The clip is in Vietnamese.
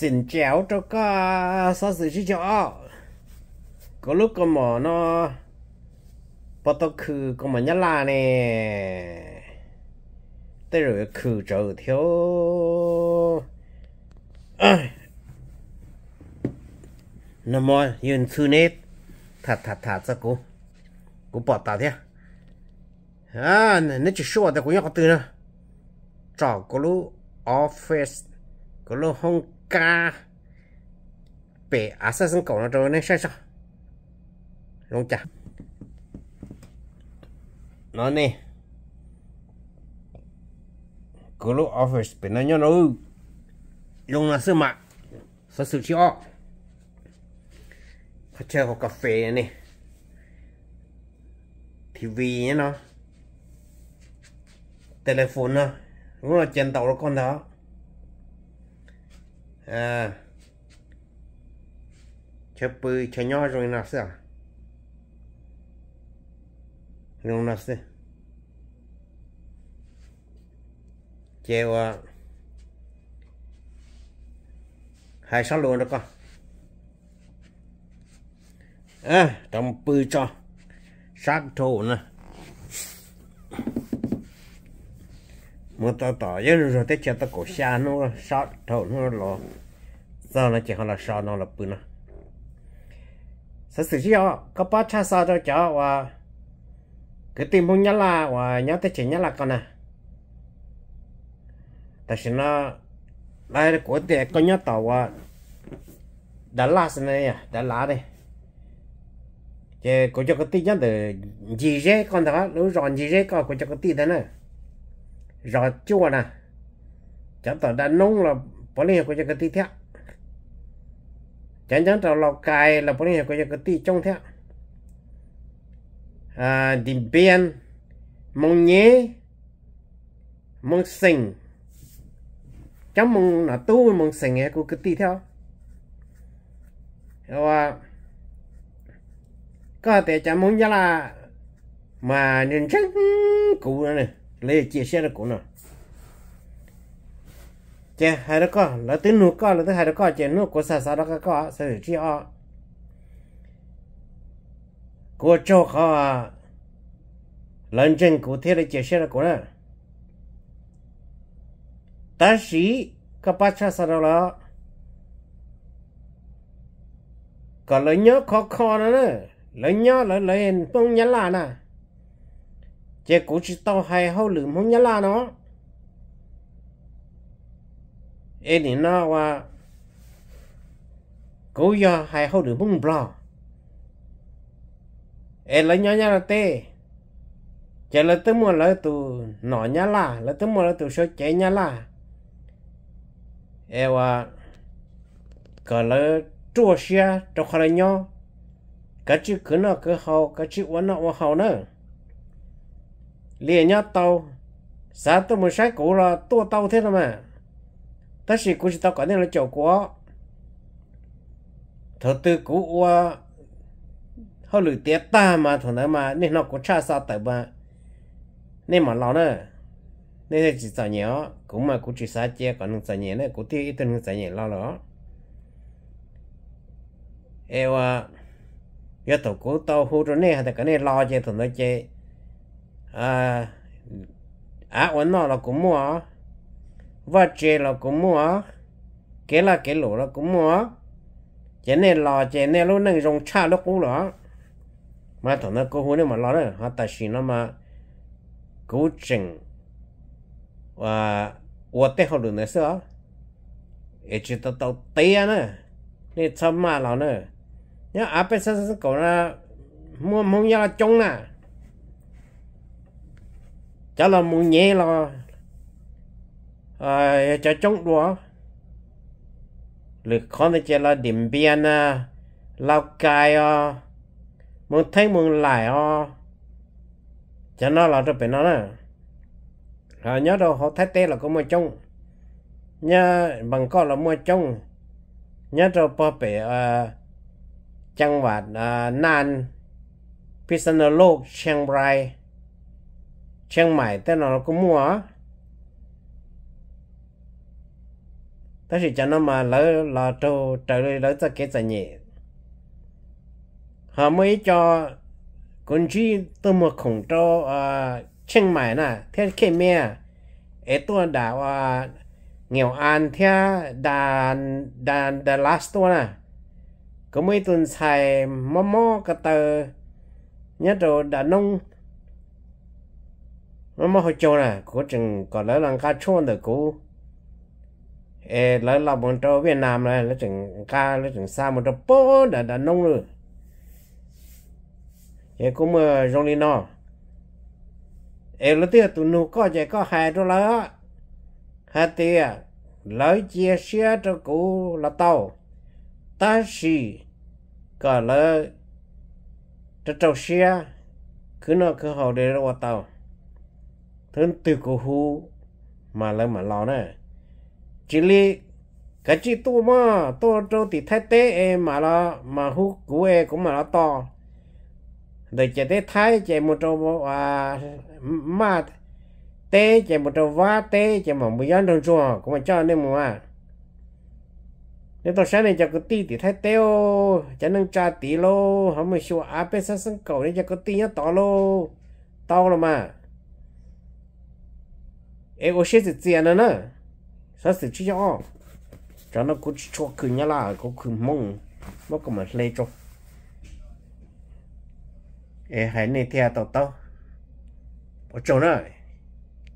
xin chéo cho cả sao sự chỉ cho có lúc có mỏ nó bắt đầu khử có mỏ nhất là nè tới rồi khử trở thiếu nó mò yên sư nết thật thật thật ra cô cô bỏ tao thế à, à nó chỉ số tại cô nhắc từ nữa trò cô lúc office cô lúc không cả bé á sa sinh cổ nó rồi nên sao sao đúng chưa nó nè cứ lúc office bên nó nhau nó dùng là sơ mạ sơ sự chia họ chơi có cà phê này TV nhé nó telephone nó đúng là chân tàu nó con đó à ờ. chép bự chép nhỏ rồi nó sẽ rồi nó sẽ chèo ờ. hai sáu luôn đó con à ờ, trong bự cho sát thủ nè mà tao tỏ nhớ rồi tới chơi tao cổ xa nó sát thầu nó lo giờ nó chỉ họ là sao nó là bự nó Sao sự gì họ có ba cha sao cho cháu và cái tim muốn nhớ là và nhớ tới chỉ nhớ là con à tại sao nó đây của tiền con nhớ tàu và đã lá xin này à đã lá đây à, chứ có cho cái tí nhớ được gì dễ con đó lúc rồi gì dễ con có cho cái tí đó. này rõ chua nè à, chẳng tỏ đã nung là bỏ liên hệ của cái tí theo chẳng chẳng tỏ lò cài là bỏ liên hệ của cái tí trông theo à đình biên mong nhé mong sinh chẳng mong là tu mong sinh nghe của cái tí theo và ờ, có thể chẳng muốn nhớ là mà nhìn chắc cụ nữa này lấy chia sẻ được cũng nè, chè hai đó có là tới nụ có là tới hai đó có chè nụ có sao sao đó có sao thì chi o của cho khó à lần chân của thế là chia sẻ được cũng nè, ta sĩ các bác cha sao đó là còn lấy nhớ khó khó nữa lấy nhớ lấy lấy bông nhớ là nè chế cũng chỉ tao hay hậu lử muốn nhá la nó ê nị nó và cố giờ hay hậu lử muốn bò ê lấy nhá nhá là tê chế là tới mua lấy tụ nọ nhá la là tới mua lấy tụ số chế nhá la ê và cả là chua xia trong khả năng nhau cái chữ cứ nó cứ hậu cái chữ uốn nó uốn hậu nữa liền nhát tàu sáng tôi muốn sáng cũ là tua tàu thế nào mà tất sĩ cũng chỉ tao có nên là chỗ quá thợ tư cũ qua họ lử tiệt ta mà thằng đó mà nên nó cũng cha sao tới mà nên mà lo nữa nên chỉ sợ nhớ cũng mà cũng chỉ sợ che còn không sợ nhẹ nữa cũng tiếc ít hơn sợ nhẹ lão đó em à giờ tàu cũ tàu hú rồi nè thằng cái này lo che thằng nó chơi à à ổn nó là cũng mua và chè là cũng mua cái là cái lỗ là cũng mua chè này là chè này lúc này dùng cha lúc cũ đó mà thằng nó cố hôn mà lo đấy họ ta xin nó mà cố chỉnh và ủa thế họ được nữa sao ấy chỉ tao tao à nè, nên sao mà lo nè, nhá áp cái sao sao cổ là mua mua nhà là chung nè chả là muốn nhẹ là à cho chống đùa lực khó này chả là điểm biên à lao cài à muốn thấy muốn lại à cho nó là rồi phải nó nè à nhớ đâu họ thấy tê là có mua trông nhớ bằng có là mua trông nhớ đâu bỏ bể à chẳng vật à nan พิษณุโลกเชียงราย chiang mai tên nó cũng mua ta chỉ cho nó mà lỡ là trâu trở lại lỡ cho cái gì nhỉ họ mới cho con chi tôi mua khủng cho à, chiang mai nè thế kia mẹ ấy tôi đã à nghèo an thế đà đà đà last tôi nè có mấy tuần xài mò mò cái tờ nhớ rồi đã nông nó mà hồi cho nè cố chừng còn lấy lần cá chuông được cố ê lấy là bọn trâu Việt Nam này lấy chừng cá lấy chừng xa một trâu bố đã đã nông rồi vậy cũng mà rong đi nọ ê lấy tiếc tụi nụ có vậy có hai trâu lá hai tiếc lấy chia sẻ cho cố là tàu ta xì cả lấy cho trâu sẻ cứ nó cứ hầu để nó vào tàu thân tự cổ hú mà lỡ mà lo nè chỉ li cái chỉ tu mà tu cho thì thái tế e mà là mà hú cú e cũng mà là to để chạy tế thái chạy một trâu à mà tế chạy một trâu vá tế chạy một bữa ăn trong chùa cũng mà cho nên mua nếu tôi sáng này cho cái tí thì thái tế ô chả nâng trà tí lô không mà xua áp bên sáng sáng cầu nên cho cái tí nhá to lô to rồi mà ê ô xe thì tiền nữa sao thì chỉ cho cho nó cũng cho cứ nhá là cũng cứ mong mất có mà lấy cho ê hãy nên theo tao tao ở chỗ này